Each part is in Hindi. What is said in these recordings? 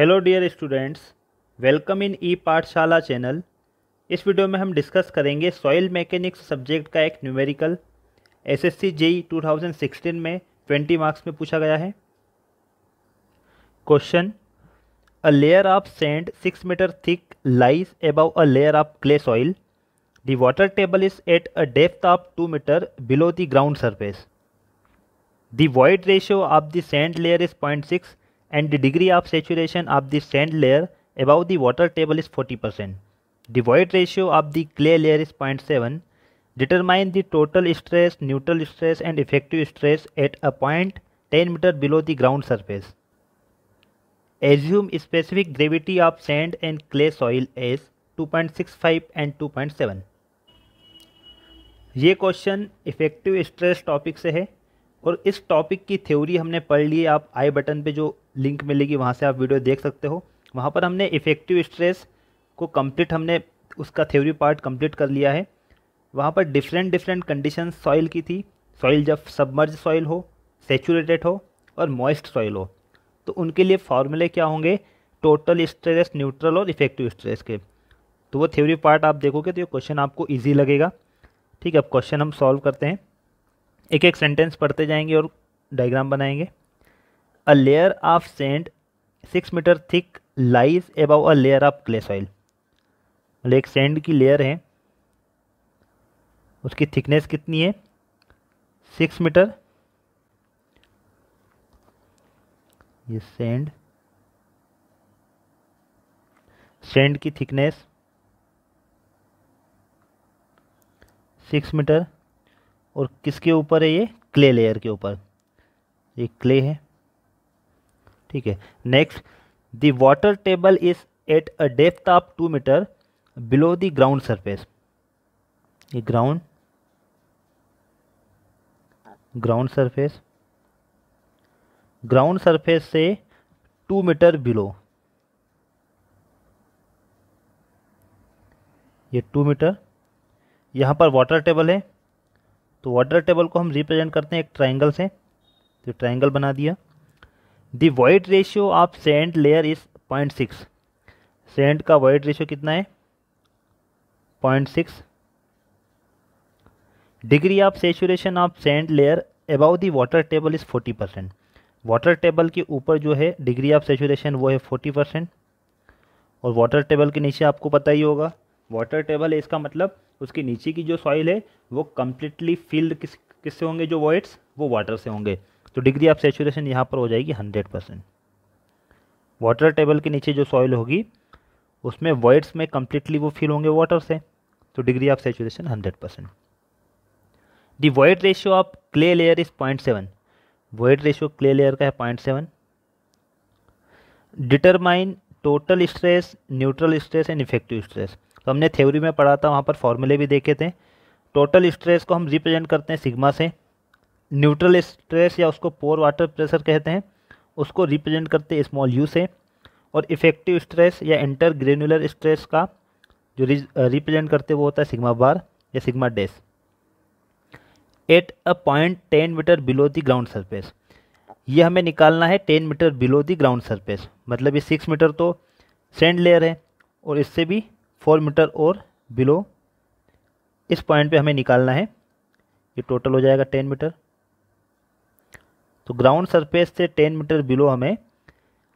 hello dear students welcome in E Pathshala channel इस वीडियो में हम डिस्कस करेंगे सॉइल मैकेनिक्स सब्जेक्ट का एक न्यूमेरिकल एसएससी जेई 2016 में 20 मार्क्स में पूछा गया है question a layer of sand six metre thick lies above a layer of clay soil the water table is at a depth of two metre below the ground surface the ratio of the sand layer is point six and the degree of saturation of the sand layer above the water table is forty percent the void ratio of the clay layer is point seven determine the total stress neutral stress and effective stress at a point ten metre below the ground surface assume specific gravity of sand and clay soil as two point six five and two point seven ये क्वेश्चन इफेक्टिव स्ट्रेस टॉपिक से है और इस टॉपिक की थ्योरी हमने पढ़ ली आप आई बटन पे जो लिंक मिलेगी वहाँ से आप वीडियो देख सकते हो वहाँ पर हमने इफ़ेक्टिव स्ट्रेस को कम्प्लीट हमने उसका थ्योरी पार्ट कम्प्लीट कर लिया है वहाँ पर डिफरेंट डिफरेंट कंडीशन सॉइल की थी सॉइल जब सबमर्ज सॉइल हो सेचूरेटेड हो और मॉइस्ट सॉइल हो तो उनके लिए फार्मूले क्या होंगे टोटल स्ट्रेस न्यूट्रल और इफेक्टिव स्ट्रेस के तो वो थ्योरी पार्ट आप देखोगे तो ये क्वेश्चन आपको ईजी लगेगा ठीक है अब क्वेश्चन हम सॉल्व करते हैं एक एक सेंटेंस पढ़ते जाएंगे और डायग्राम बनाएंगे a layer of sand six metre thick lies above a layer of clay soil मतलब एक सेंड की लेयर है उसकी थिकनेस कितनी है सिक्स मीटर ये सेंड सेंड की थिकनेस सिक्स मीटर और किसके ऊपर है ये क्ले लेयर के ऊपर ये क्ले है ठीक है next the water table is at a depth of two metre below the ground surface ये ground ground surface ground surface से टू मीटर बिलो ये टू मीटर यहाँ पर वाटर टेबल है तो वाटर टेबल को हम रिप्रेजेंट करते हैं एक ट्राइंगल से तो ट्राइंगल बना दिया the void ratio of sand layer is point six sand का वाइट रेशियो कितना है point six degree of saturation of sand layer above the water table is forty percent water table के ऊपर जो है डिग्री ऑफ सेचुरेशन वो है फोर्टी परसेंट और वाटर टेबल के नीचे आपको पता ही होगा वाटर टेबल है इसका मतलब उसके नीचे की जो सॉइल है वो कम्प्लीटली फील्ड किस किससे होंगे जो वॉइड्स वो वाटर से होंगे तो डिग्री ऑफ सेचुरेशन यहाँ पर हो जाएगी हंड्रेड परसेंट वाटर टेबल के नीचे जो सॉइल होगी उसमें वर्ड्स में कम्प्लीटली वो फिल होंगे वाटर से तो degree of saturation hundred percent the void ratio of clay layer is point seven void ratio clay layer का है point seven determine total stress neutral stress and effective stress तो हमने थ्योरी में पढ़ा था वहाँ पर फॉर्मूले भी देखे थे टोटल स्ट्रेस को हम रिप्रेजेंट करते हैं सिग्मा से न्यूट्रल स्ट्रेस या उसको पोर वाटर प्रेशर कहते हैं उसको रिप्रेजेंट करते स्मॉल यू से और इफेक्टिव स्ट्रेस या इंटर ग्रेनुलर स्ट्रेस का जो रिप्रेजेंट करते वो होता है सिग्मा बार या sigma dash at a point ten metre below the ground surface ये हमें निकालना है ten metre below the ground surface मतलब ये सिक्स मीटर तो सेंड लेयर है और इससे भी फोर मीटर और बिलो इस पॉइंट पे हमें निकालना है ये टोटल हो जाएगा टेन मीटर तो ग्राउंड सरफेस से टेन मीटर बिलो हमें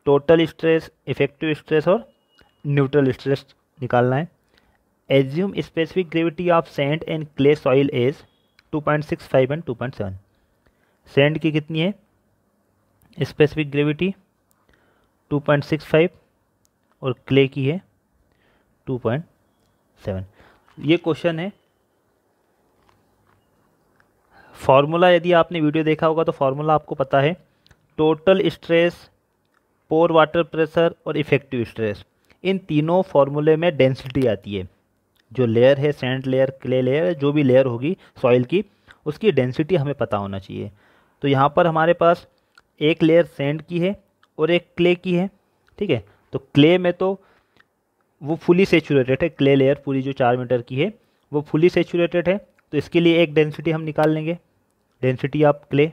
टोटल स्ट्रेस इफेक्टिव स्ट्रेस और न्यूट्रल स्ट्रेस निकालना है assume specific gravity of sand and clay soil as 2.65 and 2.7 sand की कितनी है स्पेसिफिक ग्रेविटी 2.65 और क्ले की है 2.7 ये क्वेश्चन है फार्मूला यदि आपने वीडियो देखा होगा तो फार्मूला आपको पता है total stress pore water pressure और इफेक्टिव स्ट्रेस इन तीनों फार्मूले में डेंसिटी आती है जो लेयर है सैंड लेयर क्ले लेयर जो भी लेयर होगी सॉइल की उसकी डेंसिटी हमें पता होना चाहिए तो यहाँ पर हमारे पास एक लेयर सैंड की है और एक क्ले की है ठीक है तो क्ले में तो वो फुली सेचूरेटेड है क्ले लेयर पूरी जो चार मीटर की है वो फुली सेचूरेटेड है तो इसके लिए एक डेंसिटी हम निकाल लेंगे डेंसिटी ऑफ क्ले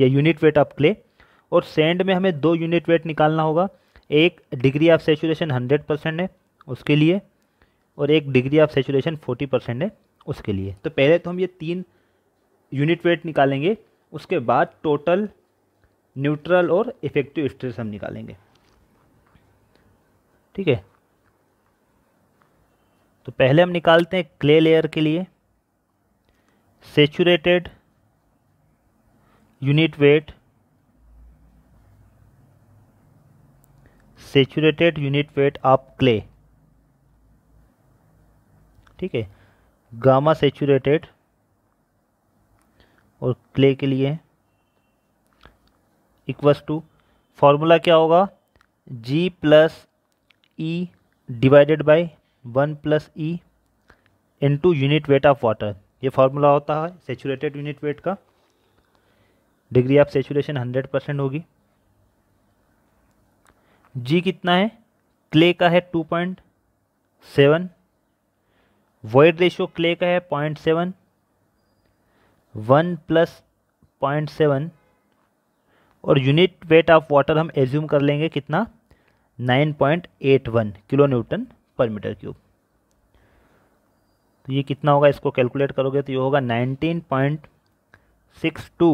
या यूनिट वेट ऑफ क्ले और सेंड में हमें दो यूनिट वेट निकालना होगा एक degree of saturation hundred percent है उसके लिए और एक degree of saturation forty percent है उसके लिए तो पहले तो हम ये तीन यूनिट वेट निकालेंगे उसके बाद टोटल न्यूट्रल और इफेक्टिव स्ट्रेस हम निकालेंगे ठीक है तो पहले हम निकालते हैं क्ले लेयर के लिए saturated unit weight saturated unit weight of clay ठीक है गामा सेचुरेटेड और क्ले के लिए इक्वस टू फॉर्मूला क्या होगा G plus e divided by one plus e into unit weight of water ये फार्मूला होता है सेचूरेटेड यूनिट वेट का degree of saturation hundred percent होगी जी कितना है क्ले का है two point seven void ratio clay का है point seven one plus point seven और यूनिट वेट ऑफ वाटर हम एज्यूम कर लेंगे कितना nine point eight one kilo newton per meter cube तो ये कितना होगा इसको कैलकुलेट करोगे तो ये होगा nineteen point six two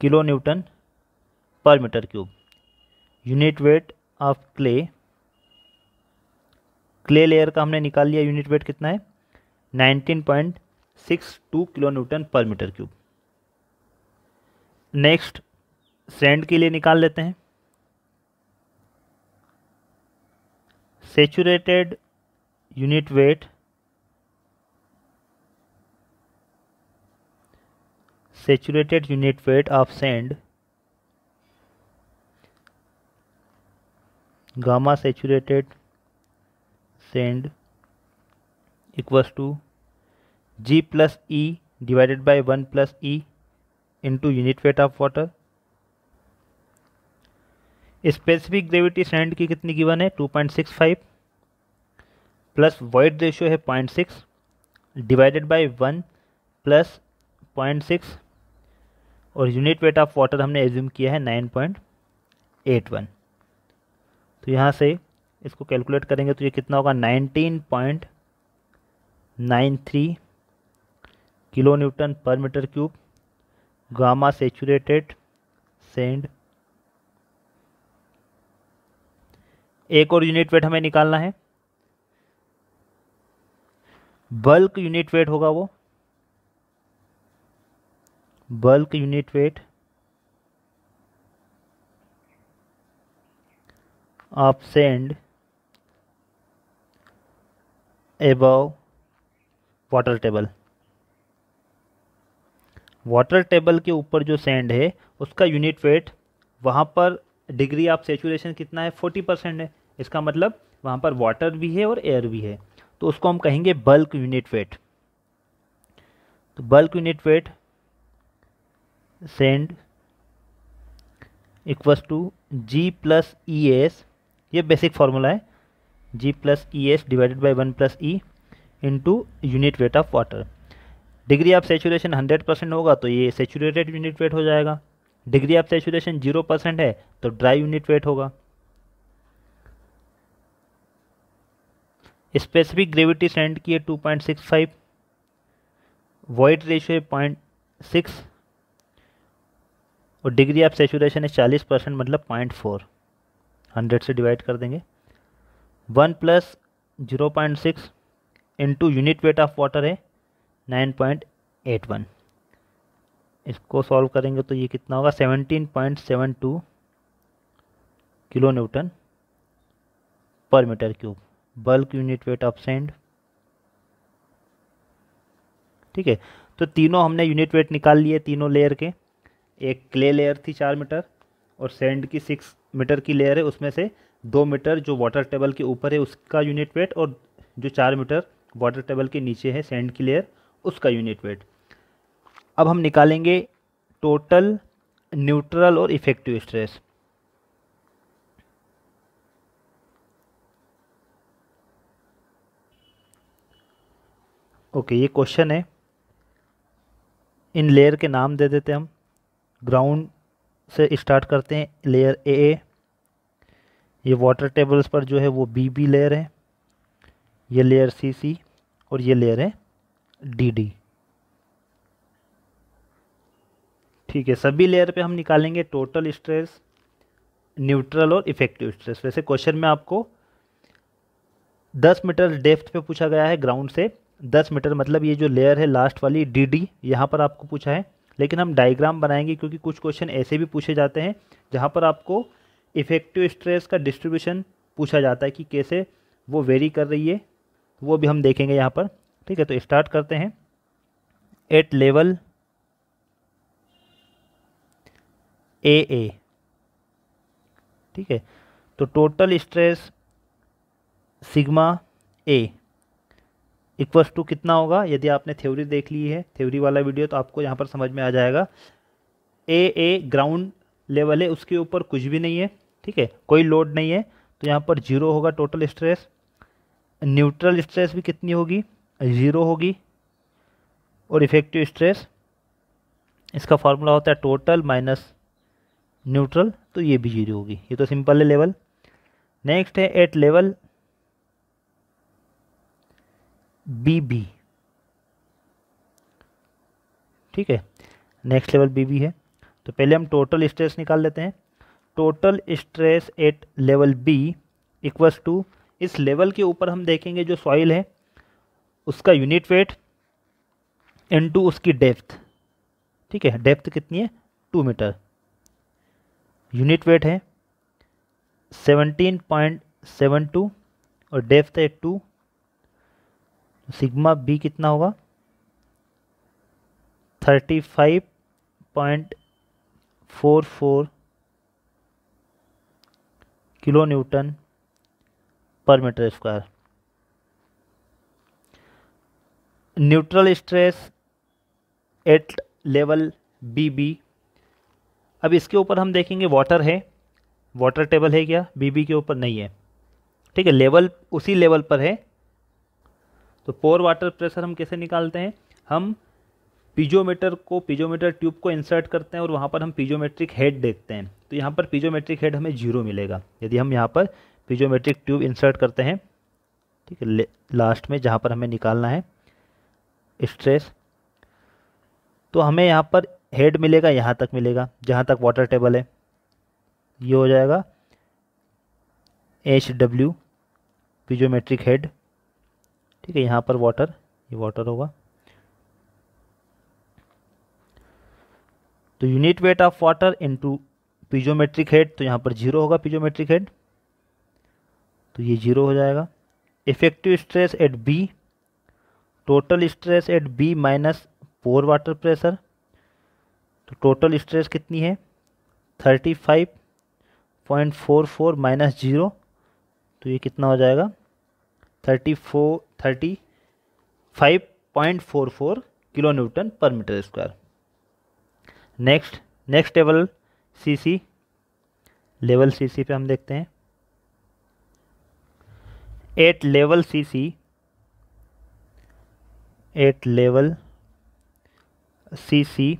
kilo newton per meter cube unit weight of clay clay layer का हमने निकाल लिया यूनिट वेट कितना है nineteen point six two kilo newton per meter cube next sand के लिए निकाल लेते हैं saturated unit weight saturated unit weight of sand gamma saturated sand equals to G plus e divided by one plus e into unit weight of water specific gravity sand की कितनी गिवन है two point six five plus void ratio है point six divided by one plus point six और यूनिट वेट ऑफ वाटर हमने एज्यूम किया है नाइन पॉइंट एट वन तो यहाँ से इसको कैलकुलेट करेंगे तो ये कितना होगा nineteen point nine three kilo newton per meter cube gamma saturated sand एक और यूनिट वेट हमें निकालना है बल्क यूनिट वेट होगा वो bulk unit weight of sand above water table water table के ऊपर जो सेंड है उसका यूनिट वेट वहाँ पर डिग्री ऑफ सेचुरेशन कितना है फोर्टी परसेंट है इसका मतलब वहाँ पर वाटर भी है और एयर भी है तो उसको हम कहेंगे बल्क यूनिट वेट तो bulk unit weight sand equals to G plus e s ये बेसिक फार्मूला है G plus e s divided by one plus e into unit weight of water degree of saturation hundred percent होगा तो ये सेचुरेटेड यूनिट वेट हो जाएगा degree of saturation zero percent है तो ड्राई यूनिट वेट होगा स्पेसिफिक ग्रेविटी सेंड की है two point six five void ratio point six और डिग्री ऑफ सेचुरेशन है चालीस परसेंट मतलब पॉइंट फोर हंड्रेड से डिवाइड कर देंगे one plus zero point six into unit weight of water है नाइन पॉइंट एट वन इसको सॉल्व करेंगे तो ये कितना होगा seventeen point seven two kilo newton per meter cube bulk unit weight of sand ठीक है तो तीनों हमने यूनिट वेट निकाल लिए तीनों लेयर के एक क्ले लेयर थी चार मीटर और सेंड की सिक्स मीटर की लेयर है उसमें से दो मीटर जो वाटर टेबल के ऊपर है उसका यूनिट वेट और जो चार मीटर वाटर टेबल के नीचे है सेंड की लेयर उसका यूनिट वेट अब हम निकालेंगे टोटल न्यूट्रल और इफेक्टिव स्ट्रेस ओके ये क्वेश्चन है इन लेयर के नाम दे देते हम ग्राउंड से स्टार्ट करते हैं लेयर ए ए ये वाटर टेबल्स पर जो है वो बी बी लेयर है ये लेयर सी सी और ये लेयर है डी डी ठीक है सभी लेयर पे हम निकालेंगे टोटल स्ट्रेस न्यूट्रल और इफेक्टिव स्ट्रेस वैसे क्वेश्चन में आपको दस मीटर डेप्थ पे पूछा गया है ग्राउंड से दस मीटर मतलब ये जो लेयर है लास्ट वाली डी डी यहाँ पर आपको पूछा है लेकिन हम डायग्राम बनाएंगे क्योंकि कुछ क्वेश्चन ऐसे भी पूछे जाते हैं जहाँ पर आपको इफ़ेक्टिव स्ट्रेस का डिस्ट्रीब्यूशन पूछा जाता है कि कैसे वो वेरी कर रही है तो वो भी हम देखेंगे यहाँ पर ठीक है तो स्टार्ट करते हैं एट लेवल ए ए ठीक है तो total stress sigma A equals to कितना होगा यदि आपने थ्योरी देख ली है थ्योरी वाला वीडियो तो आपको यहाँ पर समझ में आ जाएगा ए ए ग्राउंड लेवल है उसके ऊपर कुछ भी नहीं है ठीक है कोई लोड नहीं है तो यहाँ पर जीरो होगा टोटल स्ट्रेस न्यूट्रल स्ट्रेस भी कितनी होगी ज़ीरो होगी और इफेक्टिव स्ट्रेस इसका फार्मूला होता है टोटल माइनस न्यूट्रल तो ये भी जीरो होगी ये तो सिंपल है लेवल नेक्स्ट है एट लेवल बी बी ठीक है नेक्स्ट लेवल बी बी है तो पहले हम टोटल स्ट्रेस निकाल लेते हैं total stress at level B equals to इस लेवल के ऊपर हम देखेंगे जो सॉइल है उसका यूनिट वेट इनटू उसकी डेप्थ ठीक है डेप्थ कितनी है टू मीटर यूनिट वेट है सेवनटीन पॉइंट सेवन टू और डेप्थ है टू सिग्मा बी कितना होगा thirty five point four four kilo newton per meter square neutral stress at level B B अब इसके ऊपर हम देखेंगे वाटर है वाटर टेबल है क्या बी बी के ऊपर नहीं है ठीक है लेवल उसी लेवल पर है तो पोर वाटर प्रेशर हम कैसे निकालते हैं हम पीजोमीटर को पीजोमीटर ट्यूब को इंसर्ट करते हैं और वहाँ पर हम पीजोमेट्रिक हेड देखते हैं तो यहाँ पर पीजोमेट्रिक हेड हमें जीरो मिलेगा यदि हम यहाँ पर पीजोमेट्रिक ट्यूब इंसर्ट करते हैं ठीक है लास्ट में जहाँ पर हमें निकालना है स्ट्रेस तो हमें यहाँ पर हेड मिलेगा यहाँ तक मिलेगा जहाँ तक वाटर टेबल है ये हो जाएगा एच डब्ल्यू पिजोमेट्रिक हेड ठीक है यहाँ पर वाटर ये वाटर होगा तो unit weight of water into piezometric head तो यहाँ पर जीरो होगा पीजोमेट्रिक हेड तो ये जीरो हो जाएगा effective stress at B total stress at B minus pore water pressure तो टोटल स्ट्रेस कितनी है thirty five point four four minus zero तो ये कितना हो जाएगा thirty four thirty five point four four kilo newton per meter square next next level C C level C C पे हम देखते हैं at level C C at level C C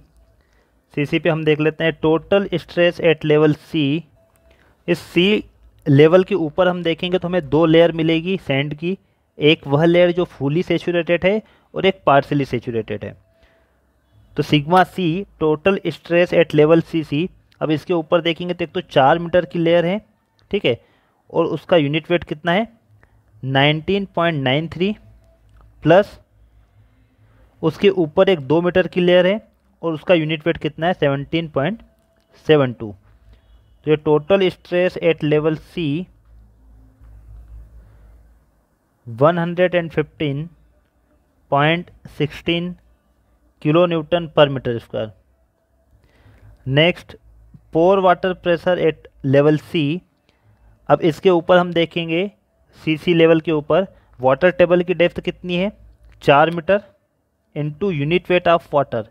C C पे हम देख लेते हैं total stress at level C इस सी लेवल के ऊपर हम देखेंगे तो हमें दो लेयर मिलेगी सैंड की एक वह लेयर जो फुली सेचूरेटेड है और एक पार्सली सेचुरेटेड है तो sigma C total stress at level C C अब इसके ऊपर देखेंगे तो एक तो चार मीटर की लेयर है ठीक है और उसका यूनिट वेट कितना है 19.93 प्लस उसके ऊपर एक दो मीटर की लेयर है और उसका यूनिट वेट कितना है 17.72 तो ये total stress at level C one hundred and fifteen point sixteen kilo newton per meter square next pore water pressure at level C अब इसके ऊपर हम देखेंगे सी सी लेवल के ऊपर वाटर टेबल की डेप्थ कितनी है चार meter into unit weight of water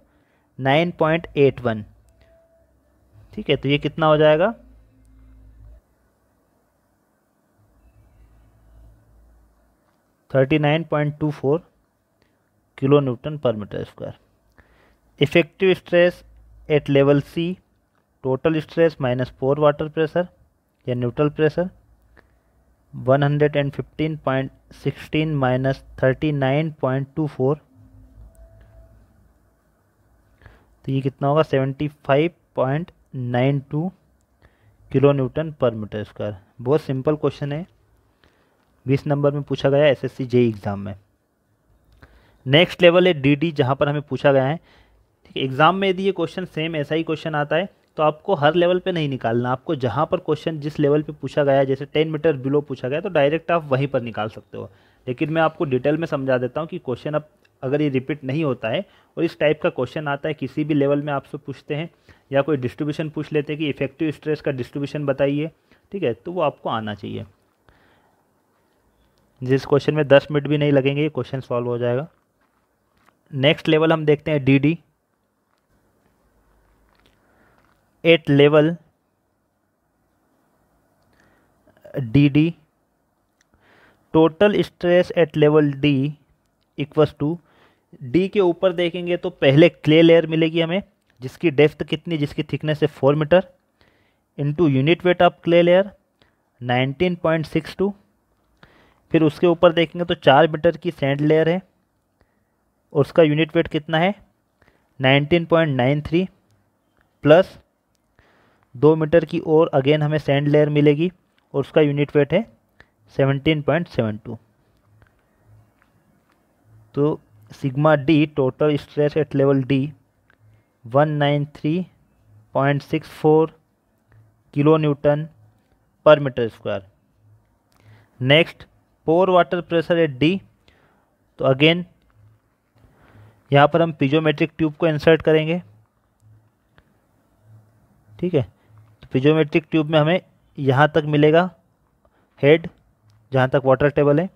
nine point eight one ठीक है तो ये कितना हो जाएगा thirty nine point two four kilo newton per meter square effective stress at level C total stress minus pore water pressure या neutral pressure one hundred and fifteen point sixteen minus thirty nine point two four तो ये कितना होगा seventy five point nine two kilo newton per meter square बहुत सिंपल क्वेश्चन है बीस नंबर में पूछा गया एस एस एग्ज़ाम में नेक्स्ट लेवल है डी डी जहाँ पर हमें पूछा गया है ठीक है एग्ज़ाम में यदि ये क्वेश्चन सेम ऐसा ही क्वेश्चन आता है तो आपको हर लेवल पे नहीं निकालना आपको जहाँ पर क्वेश्चन जिस लेवल पे पूछा गया है जैसे टेन मीटर बिलो पूछा गया तो डायरेक्ट आप वहीं पर निकाल सकते हो लेकिन मैं आपको डिटेल में समझा देता हूँ कि क्वेश्चन अब अगर ये रिपीट नहीं होता है और इस टाइप का क्वेश्चन आता है किसी भी लेवल में आपसे पूछते हैं या कोई डिस्ट्रीब्यूशन पूछ लेते हैं कि इफेक्टिव स्ट्रेस का डिस्ट्रीब्यूशन बताइए ठीक है तो वो आपको आना चाहिए जिस क्वेश्चन में दस मिनट भी नहीं लगेंगे क्वेश्चन सॉल्व हो जाएगा नेक्स्ट लेवल हम देखते हैं D D at level D D total stress at level D equals to D के ऊपर देखेंगे तो पहले क्ले लेयर मिलेगी हमें जिसकी डेप्थ कितनी जिसकी थिकनेस है four meter into unit weight of clay layer nineteen point six two फिर उसके ऊपर देखेंगे तो चार मीटर की सैंड लेयर है और उसका यूनिट वेट कितना है 19.93 प्लस दो मीटर की और अगेन हमें सैंड लेयर मिलेगी और उसका यूनिट वेट है 17.72 तो sigma D total stress at level D 193.64 kilo newton per meter square next pore water pressure at D तो अगेन यहाँ पर हम पिजोमेट्रिक ट्यूब को इंसर्ट करेंगे ठीक है तो पिजोमेट्रिक ट्यूब में हमें यहाँ तक मिलेगा हेड जहाँ तक वाटर टेबल है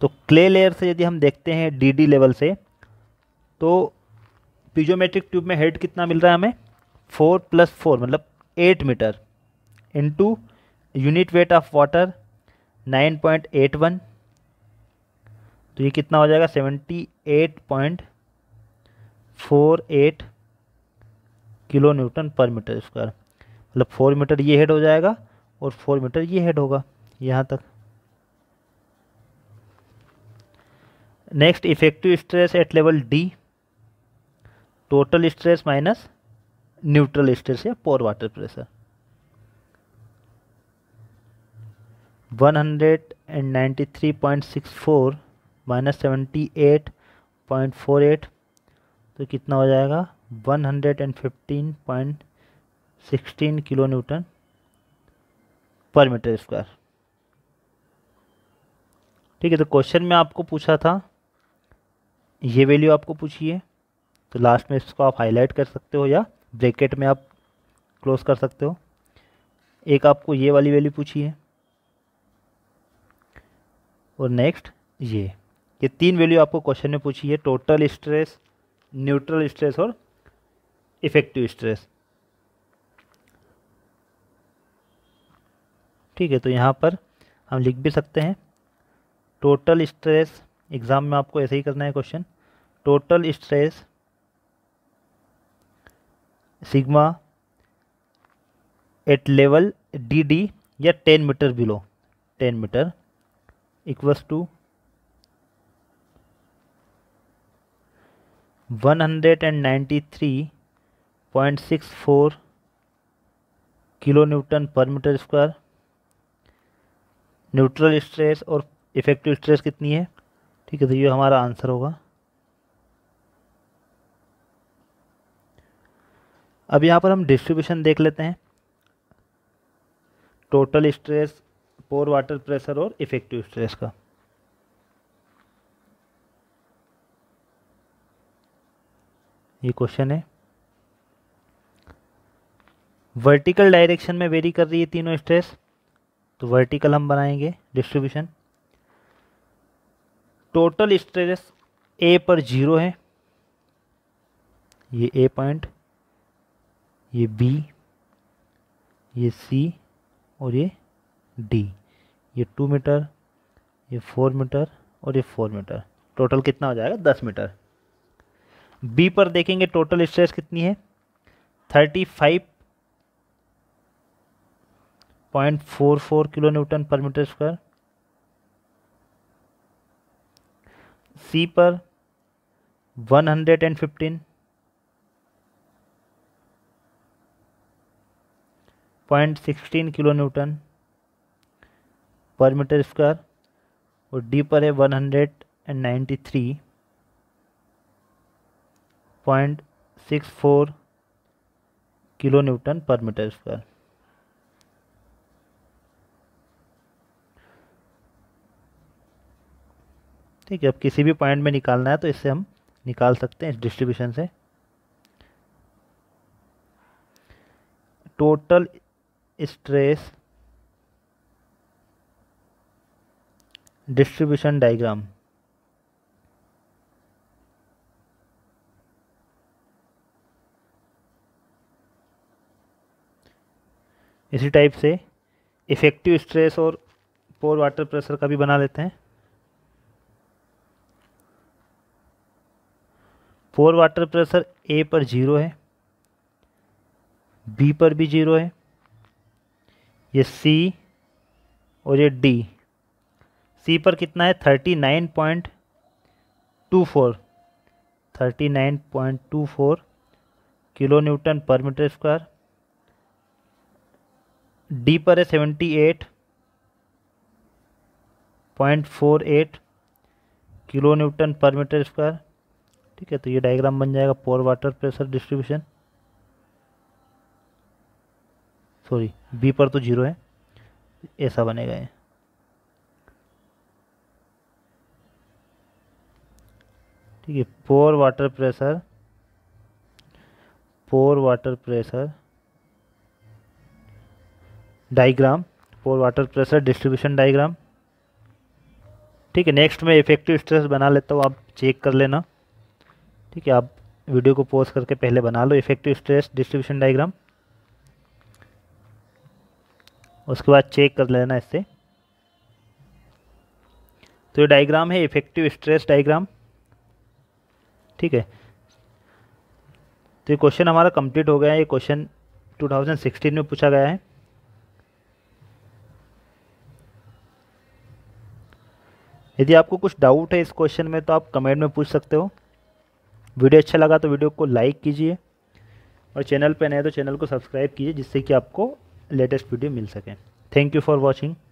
तो क्ले लेयर से यदि हम देखते हैं डीडी लेवल से तो पिजोमेट्रिक ट्यूब में हेड कितना मिल रहा है हमें फोर प्लस फोर मतलब eight meter into unit weight of water nine point eight one तो ये कितना हो जाएगा seventy eight point four eight kilo newton per meter square मतलब फोर मीटर ये हेड हो जाएगा और फोर मीटर ये हेड होगा यहाँ तक next effective stress at level D total stress minus neutral stress या pore water pressure one hundred and ninety three point six four minus seventy eight point four eight तो कितना हो जाएगा one hundred and fifteen point sixteen kilo newton per meter square ठीक है तो क्वेश्चन में आपको पूछा था ये वैल्यू आपको पूछिए तो लास्ट में इसको आप हाईलाइट कर सकते हो या ब्रैकेट में आप क्लोज कर सकते हो एक आपको ये वाली वैल्यू पूछी है और नेक्स्ट ये ये तीन वैल्यू आपको क्वेश्चन में पूछी है टोटल स्ट्रेस न्यूट्रल स्ट्रेस और इफेक्टिव स्ट्रेस ठीक है तो यहाँ पर हम लिख भी सकते हैं टोटल स्ट्रेस एग्ज़ाम में आपको ऐसे ही करना है question total stress sigma at level D D या ten metre below ten meter equals to one hundred and ninety three point six four kilo newton per meter square neutral stress और इफेक्टिव स्ट्रेस कितनी है ठीक है तो ये हमारा आंसर होगा अब यहाँ पर हम डिस्ट्रीब्यूशन देख लेते हैं total stress pore water pressure और इफेक्टिव स्ट्रेस का ये क्वेश्चन है वर्टिकल डायरेक्शन में वेरी कर रही है तीनों स्ट्रेस तो वर्टिकल हम बनाएंगे डिस्ट्रीब्यूशन टोटल स्ट्रेस ए पर जीरो है ये ए पॉइंट ये बी ये सी और ये डी ये टू मीटर ये फोर मीटर और ये फोर मीटर टोटल कितना हो जाएगा दस मीटर बी पर देखेंगे टोटल स्ट्रेस कितनी है thirty five point four four kilo newton per meter square C पर one hundred and fifteen point sixteen kilo newton per meter square और डी पर है one hundred and ninety three point six four kilo newton per meter square ठीक है अब किसी भी पॉइंट में निकालना है तो इससे हम निकाल सकते हैं इस डिस्ट्रीब्यूशन से टोटल स्ट्रेस डिस्ट्रीब्यूशन डायग्राम इसी टाइप से इफ़ेक्टिव स्ट्रेस और पोर वाटर प्रेशर का भी बना लेते हैं पोर वाटर प्रेशर ए पर ज़ीरो है बी पर भी ज़ीरो है ये सी और ये डी सी पर कितना है thirty nine point two four thirty nine point two four kilo newton per meter square D पर है seventy eight point four eight kilo newton per meter square ठीक है तो ये डायग्राम बन जाएगा pore water pressure distribution sorry B पर तो जीरो है ऐसा बनेगा ये ठीक है pore water pressure pore water pressure diagram pore water pressure distribution diagram ठीक है नेक्स्ट में इफेक्टिव स्ट्रेस बना लेता हूँ आप चेक कर लेना ठीक है आप वीडियो को पोस्ट करके पहले बना लो इफेक्टिव स्ट्रेस डिस्ट्रीब्यूशन डायग्राम उसके बाद चेक कर लेना इससे तो ये डायग्राम है इफेक्टिव स्ट्रेस डायग्राम ठीक है तो ये क्वेश्चन हमारा कंप्लीट हो गया है ये क्वेश्चन 2016 में पूछा गया है यदि आपको कुछ डाउट है इस क्वेश्चन में तो आप कमेंट में पूछ सकते हो वीडियो अच्छा लगा तो वीडियो को लाइक कीजिए और चैनल पर नए तो चैनल को सब्सक्राइब कीजिए जिससे कि आपको लेटेस्ट वीडियो मिल सके थैंक यू फॉर वॉचिंग